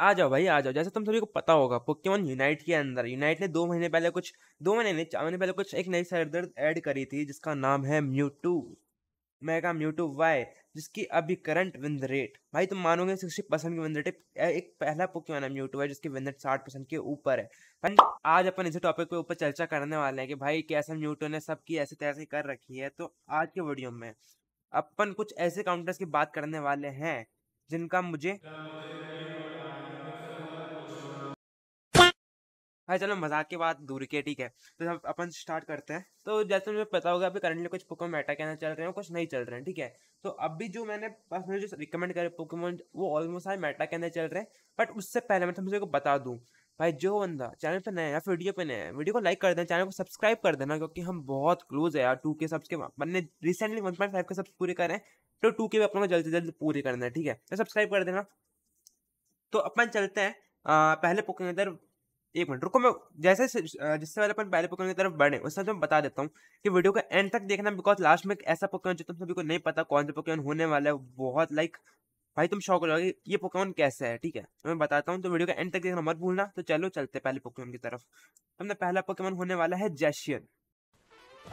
आ जाओ भाई आ जाओ जैसे तुम सभी को पता होगा पोकेमोन यूनाइट के अंदर यूनाइट ने दो महीने पहले कुछ दो महीने नहीं चार महीने पहले कुछ एक नई सरदर्द ऐड करी थी जिसका नाम है Mewtwo Mega Mewtwo Y जिसकी अभी करंट विन रेट भाई तुम मानोगे सिक्सटी परसेंट की विन रेट एक पहला पोकेमोन है म्यू टू है जिसकी विन रेट साठ परसेंट के ऊपर है आज अपन इसी टॉपिक के ऊपर चर्चा करने वाले हैं कि भाई कैसे म्यू टू ने सबकी ऐसी तैसे कर रखी है तो आज के वीडियो में अपन कुछ ऐसे काउंटर्स की बात करने वाले हैं जिनका मुझे भाई हाँ, चलो मजाक के बाद दूर के ठीक है तो हम अपन स्टार्ट करते हैं तो जैसे मुझे पता होगा अभी करंटली कुछ पोकेमोन मेटा के अंदर चल रहे हैं कुछ नहीं चल रहे हैं ठीक है तो अभी जो मैंने पास में जो रिकमेंड करे पोकेमोन वो ऑलमोस्ट सारे मेटा के अंदर चल रहे हैं बट उससे पहले मैं तुमसे को बता दूँ भाई जो बंदा चैनल पर नया या वीडियो पे नया वीडियो को लाइक कर देना चैनल को सब्सक्राइब कर देना क्योंकि हम बहुत क्लोज है यार टू के सब्स के मैंने रिसेंटली वन पॉइंट फाइव के सब्स पूरे करें तो टू के भी अपने को से जल्द पूरे करना है ठीक है तो सब्सक्राइब कर देना तो अपन चलते हैं आ, पहले पोकेमोन इधर एक मिनट रुको मैं जैसे जिससे पहले अपन पहले पोकेमोन की तरफ बढ़े उससे मैं बता देता हूँ कि वीडियो को एंड तक देखना बिकॉज लास्ट में ऐसा पोकेमोन जो तुम सभी को नहीं पता कौन सा पोकेमोन होने वाला है बहुत लाइक भाई तुम शौक हो जाओगे ये पोकेमोन कैसा है ठीक है तो मैं बताता हूँ तो वीडियो का एंड तक देखना मत भूलना तो चलो चलते पहले पोकेमोन की तरफ तुमने पहला पोकेमोन होने वाला है जैशियन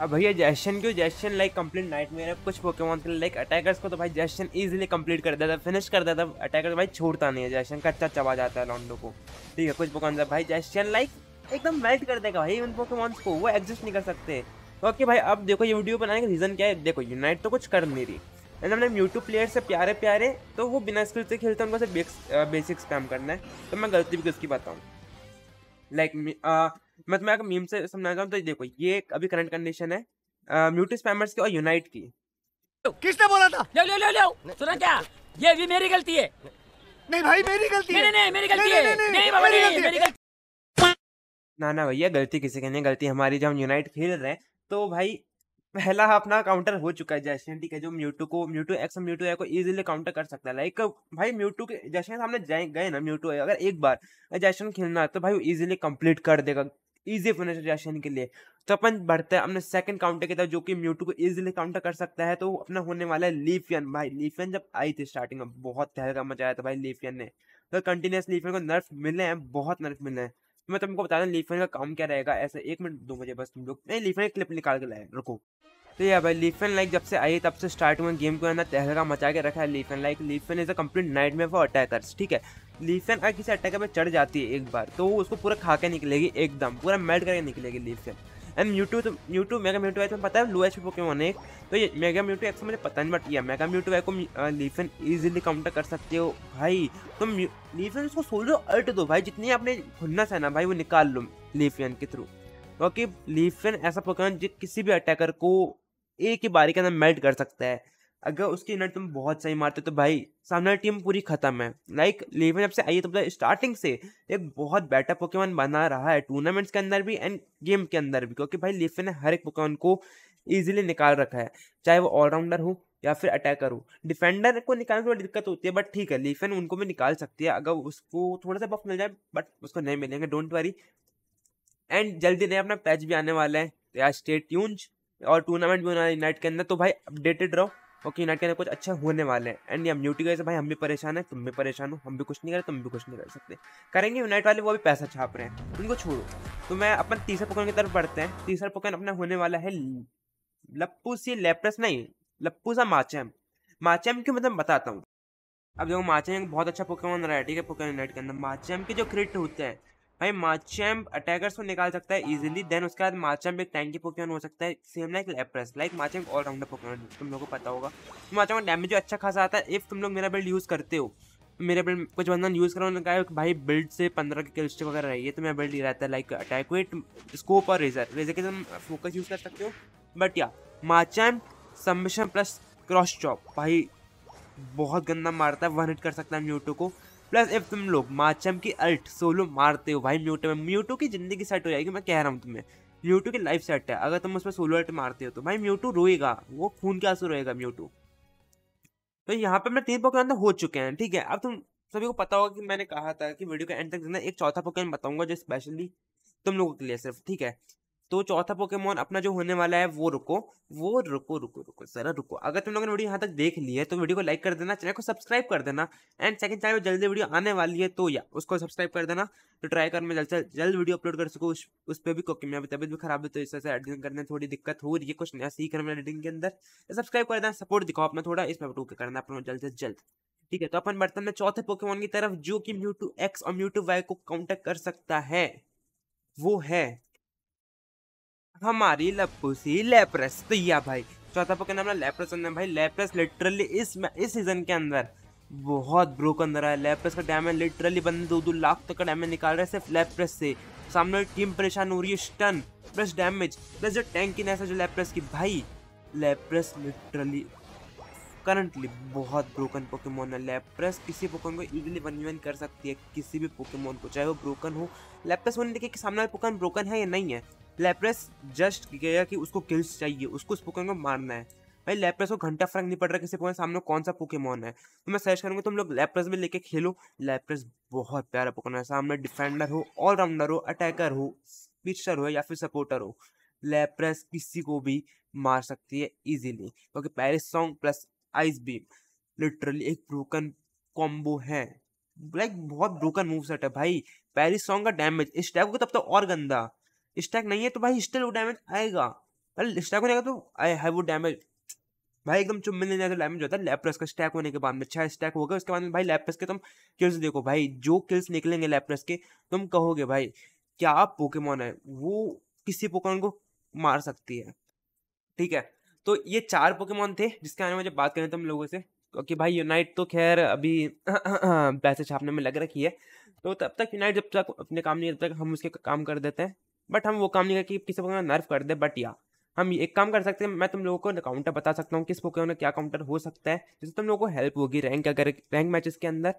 अब भैया जैशन क्यों जैशन लाइक कंप्लीट नाइट मेरा कुछ पोकेमॉन के लाइक अटैकर्स को तो भाई जैशन इजीली कंप्लीट कर देता है फिनिश कर देता है अटैकर भाई छोड़ता नहीं है जैशन कच्चा चबा जाता है लॉन्डो को ठीक है कुछ पोकेमॉन भाई जैशन लाइक एकदम मेल्ट कर देगा भाई उन पोकेमॉन्स को वो एग्जिस्ट नहीं कर सकते ओके तो भाई अब देखो ये वीडियो बनाने का रीज़न क्या है देखो यूनाइट तो कुछ कर नहीं रही एंड हमने यूट्यूब प्लेयर से प्यारे प्यारे तो वो बिना स्किल से खेलते हैं उनको बेसिक्स काम करना है तो मैं गलती भी उसकी बताऊँ लाइक मैं तुम्हें अगर मीम से समझाना चाहूँ तो देखो ये अभी करंट कंडीशन है म्यूटी स्पैमर्स की और यूनाइट की किसने बोला था ले ले ले ले सुना क्या ये भी मेरी गलती है नहीं भाई मेरी गलती है नहीं मेरी गलती है नहीं बाबा मेरी गलती ना ना भैया गलती किसी की नहीं गलती हमारी जब हम यूनाइट खेल रहे हैं तो भाई पहला अपना काउंटर हो चुका है जैशन ठीक है जो म्यूटू को म्यूटू एक्स म्यूटू को इजीली काउंटर कर सकता है लाइक भाई म्यूटू के जैशन सामने गए ना म्यूटू है अगर एक बार जैशन खेलना है तो भाई वो इजीली कंप्लीट कर देगा ईजी रिएक्शन के लिए तो अपन बढ़ते हैं अपने सेकंड काउंटर की तरफ जो कि म्यूटू को इजीली काउंटर कर सकता है तो अपना होने वाला है लीफियन भाई लीफियन जब आई थी स्टार्टिंग में बहुत तहलका मचाया था भाई लीफियन ने तो कंटिन्यूस लीफियन को नर्फ मिले हैं बहुत नर्फ मिले हैं तो मैं तुमको बता दूँ लीफियन का काम क्या रहेगा ऐसे एक मिनट दो मुझे बस तुम लोग नहीं लीफियन क्लिप निकाल के लाए रुको तो यह भाई लीफियन लाइक जब से आई तब से स्टार्टिंग में गेम को अंदर ना तहलका मचा के रखा है Leafeon like Leafeon is a complete night में फॉर अटैकर्स ठीक है लीफसेन अगर किसी अटैकर पर चढ़ जाती है एक बार तो वो उसको पूरा खा के निकलेगी एकदम पूरा मेल्ट करके निकलेगी लीफसेन एंड म्यूटू तो म्यूटू मेगा म्यूटू आई तो पता है लो एच पोकेमोन एक तो ये मेगा म्यूटू एक्स मुझे पता नहीं बट ये मेगा म्यूटू आई को लीफन इजीली काउंटर कर सकते हो भाई तो लीफेन उसको सोलो अल्ट दो भाई जितनी आपने भुनना है ना भाई वो निकाल लो लीफेन के थ्रू क्योंकि लीफेन ऐसा पोकेमोन जो किसी भी अटैकर को एक ही बारी के अंदर मेल्ट कर सकता है अगर उसकी इनर तुम बहुत सही मारते हो तो भाई सामने वाली टीम पूरी खत्म है लाइक लेवन अब से आई है तो मतलब स्टार्टिंग से एक बहुत बेटर पोकेमॉन बना रहा है टूर्नामेंट्स के अंदर भी एंड गेम के अंदर भी क्योंकि भाई लेवन ने हर एक पोकेमॉन को ईजिली निकाल रखा है चाहे वो ऑलराउंडर हो या फिर अटैकर हो डिफेंडर को निकालने में थोड़ी दिक्कत होती है बट ठीक है लीफेन उनको भी निकाल सकती है अगर उसको थोड़ा सा बफ मिल जाए बट उसको नहीं मिलेंगे डोंट वरी एंड जल्दी नहीं अपना पैच भी आने वाला है या स्टेट ट्यून्स और टूर्नामेंट भी होना है नाइट के अंदर तो भाई अपडेटेड रहो ओके यूनाइट के अंदर कुछ अच्छा होने वाले हैं एंड या म्यूटी गए भाई हम भी परेशान है तुम भी परेशान हो हम भी कुछ नहीं करें तुम भी कुछ नहीं कर सकते करेंगे यूनाइट वाले वो भी पैसा छाप रहे हैं उनको छोड़ो तो मैं अपन तीसरे पकवान की तरफ बढ़ते हैं तीसरा पकवान अपना होने वाला है लप्पू सी लेप्रस नहीं सा माचैम माचैम क्यों मतलब बताता हूँ अब देखो माचैम बहुत अच्छा पोकेमोन रहा है ठीक है पोकेमोन यूनाइट के अंदर माचैम के जो क्रिट होते हैं भाई माचैम्प अटैकर्स को निकाल सकता है इजीली देन उसके बाद माचैम्प एक टैंकी पोकेमोन हो सकता है same like Lapras like Machamp all rounder Pokemon तुम लोगों को पता होगा तो माचैम्प का डैमेज अच्छा खासा आता है इफ़ तुम लोग मेरा बिल्ड यूज़ करते हो मेरे बिल्ड कुछ बंदा यूज़ करो उन्होंने कहा भाई बिल्ड से पंद्रह की किलस्टिक वगैरह रही है तो मेरा बिल्ड ही रहता है लाइक अटैक वेट स्कोप और रेजर रेजर के तुम फोकस यूज़ कर सकते हो बट या Machamp submission plus cross chop भाई बहुत गंदा मारता है वन हिट कर सकता है म्यूटो को प्लस इफ तुम लोग माचम की अल्ट सोलो मारते हो भाई म्यूटो में म्यूटो की जिंदगी सेट हो जाएगी मैं कह रहा हूँ तुम्हें म्यूटो की लाइफ सेट है अगर तुम उस पर सोलो अल्ट मारते हो तो भाई म्यूटो रोएगा वो खून के आंसू रोएगा म्यूटो तो यहाँ पर मैं तीन पोके तो अंदर हो चुके हैं ठीक है अब तुम सभी को पता होगा कि मैंने कहा था कि वीडियो के एंड तक एक चौथा पोके बताऊंगा जो स्पेशली तुम लोगों के लिए सिर्फ ठीक है तो चौथा पोकेमोन अपना जो होने वाला है वो रुको वो रुको रुको रुको जरा रुको अगर तुम लोगों ने वीडियो यहाँ तक देख ली है तो वीडियो को लाइक कर देना चैनल को सब्सक्राइब कर देना एंड सेकंड चैनल जल्दी वीडियो आने वाली है तो या उसको सब्सक्राइब कर देना तो ट्राई कर मैं जल्द से जल्द वीडियो अपलोड कर सकूँ उस, उस पर भी क्योंकि मेरी तबियत भी खराब है तो इस तरह एडिटिंग करने में थोड़ी दिक्कत हो रही है कुछ नया सीख रहा मैं एडिटिंग के अंदर सब्सक्राइब तो कर देना सपोर्ट दिखाओ अपना थोड़ा इसमें टूक करना अपना जल्द से जल्द ठीक है तो अपन बर्तन में चौथे पोकेमोन की तरफ जो कि म्यूटू एक्स और म्यूटू वाई को काउंटर कर सकता है वो है हमारी लप्पूसी लेप्रेस तो या भाई चौथा पोकेमोन अपना लेप्रेस अंदर भाई लेप्रेस लिटरली इस इस सीजन के अंदर बहुत ब्रोक रहा है लेप्रेस का डैमेज लिटरली बंद दो दो लाख तक का डैमेज निकाल रहे हैं सिर्फ लेप्रेस से सामने टीम परेशान हो रही है स्टन प्लस डैमेज प्लस जो की नैसा जो लेप्रेस की भाई लेप्रेस लिटरली करंटली बहुत ब्रोकन पोकेमोन है लेप्रेस किसी पोकेमोन को इजीली वन वन कर सकती है किसी भी पोकेमोन को चाहे वो ब्रोकन हो लेप्रेस मैंने देखिए कि सामने वाले पोकेमोन ब्रोकन है या नहीं है लेप्रेस जस्ट गया कि उसको किल्स चाहिए उसको उस पोकेमोन को मारना है भाई लेप्रेस को घंटा फर्क नहीं पड़ रहा किसी पोकेमोन सामने कौन सा पोकेमोन है तो मैं सजेस्ट करूँगा तुम लोग लेप्रेस में लेके खेलो लेप्रेस बहुत प्यारा पोकेमोन है सामने डिफेंडर हो ऑलराउंडर हो अटैकर हो पिचर हो या फिर सपोर्टर हो लेप्रेस किसी को भी मार सकती है इजीली क्योंकि perish song plus ice beam literally एक ब्रोकन कॉम्बो है लाइक like, बहुत ब्रोकन मूव सेट है भाई पेरिस सॉन्ग का डैमेज स्टैक को तब तो और गंदा स्टैक नहीं है तो भाई स्टिल वो डैमेज आएगा अरे स्टैक हो जाएगा तो आई है वो डैमेज भाई एकदम चुम्बन लेने का तो डैमेज होता है लेप्रस का स्टैक होने के बाद में अच्छा स्टैक होगा उसके बाद में भाई लेप्रस के तुम किल्स देखो भाई जो किल्स निकलेंगे लेप्रस के तुम कहोगे भाई क्या आप पोकेमोन है वो किसी पोकेमोन को मार सकती है ठीक है तो ये चार पोकेमॉन थे जिसके बारे में जब बात करें तो हम लोगों से क्योंकि भाई यूनाइट तो खैर अभी पैसे छापने में लग रखी है तो तब तक यूनाइट जब तक अपने काम नहीं तब तक हम उसके काम कर देते हैं बट हम वो काम नहीं करके किसी पोकेमोन नर्व कर दे बट या हम एक काम कर सकते हैं मैं तुम लोगों को काउंटर बता सकता हूँ किस पोकेमोन का क्या काउंटर हो सकता है जिससे तुम लोगों को हेल्प होगी रैंक अगर रैंक मैचेस के अंदर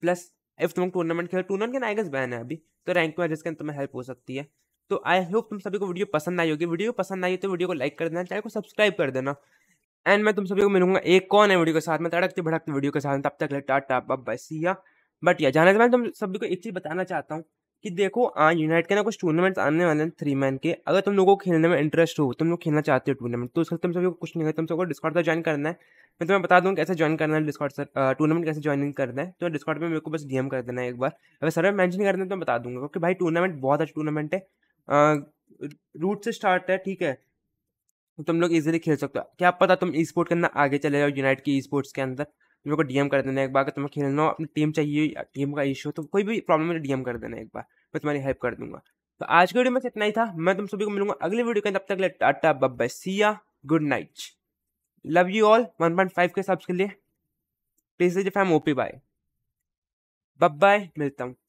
प्लस इफ तुम टूर्नामेंट खेलो टूर्नामेंट के नाइगस बैन है अभी तो रैंक मैचेस के अंदर तुम्हें हेल्प हो सकती है तो आई होप तुम सभी को वीडियो पसंद आई होगी वीडियो पसंद आई तो वीडियो को लाइक कर देना चैनल को सब्सक्राइब कर देना एंड मैं तुम सभी को मिलूंगा एक कौन है वीडियो के साथ में तड़कते भड़कते वीडियो के साथ तब तक लेटा टाप अब बस या बट या जाने से मैं तुम सभी को एक चीज़ बताना चाहता हूँ कि देखो आज यूनाइट के ना कुछ टूर्नामेंट्स आने वाले हैं थ्री मैन के अगर तुम लोगों को खेलने में इंटरेस्ट हो तुम लोग खेलना चाहते हो टूर्नामेंट तो उसके तुम सभी को कुछ नहीं है तुम सबको डिस्काउंट पर ज्वाइन करना है मैं तुम्हें बता दूँ कैसे ज्वाइन करना है डिस्काउट सर टूर्नामेंट कैसे ज्वाइन करना है तो डिस्काउंट में मेरे को बस डीएम कर देना है एक बार अगर सर मैंशन कर देना तो मैं बता दूंगा क्योंकि भाई टूर्नामेंट बहुत अच्छा टूर्नामेंट है रूट से स्टार्ट है ठीक है तुम लोग इजीली खेल सकते हो क्या पता तुम ई स्पोर्ट के अंदर आगे चले जाओ यूनाइट की ई स्पोर्ट्स के अंदर तुम लोग को डीएम कर देना एक बार अगर तुम्हें खेलना हो अपनी टीम चाहिए टीम का इशू तो कोई भी प्रॉब्लम है डीएम कर देना एक बार मैं तुम्हारी हेल्प कर दूंगा तो आज के वीडियो में इतना ही था मैं तुम सभी को मिलूंगा अगले वीडियो के अंदर तब तक tata bye bye see ya good night love you all one point five के सब्स के लिए प्लीज ओपी बाय बब बाय मिलता हूँ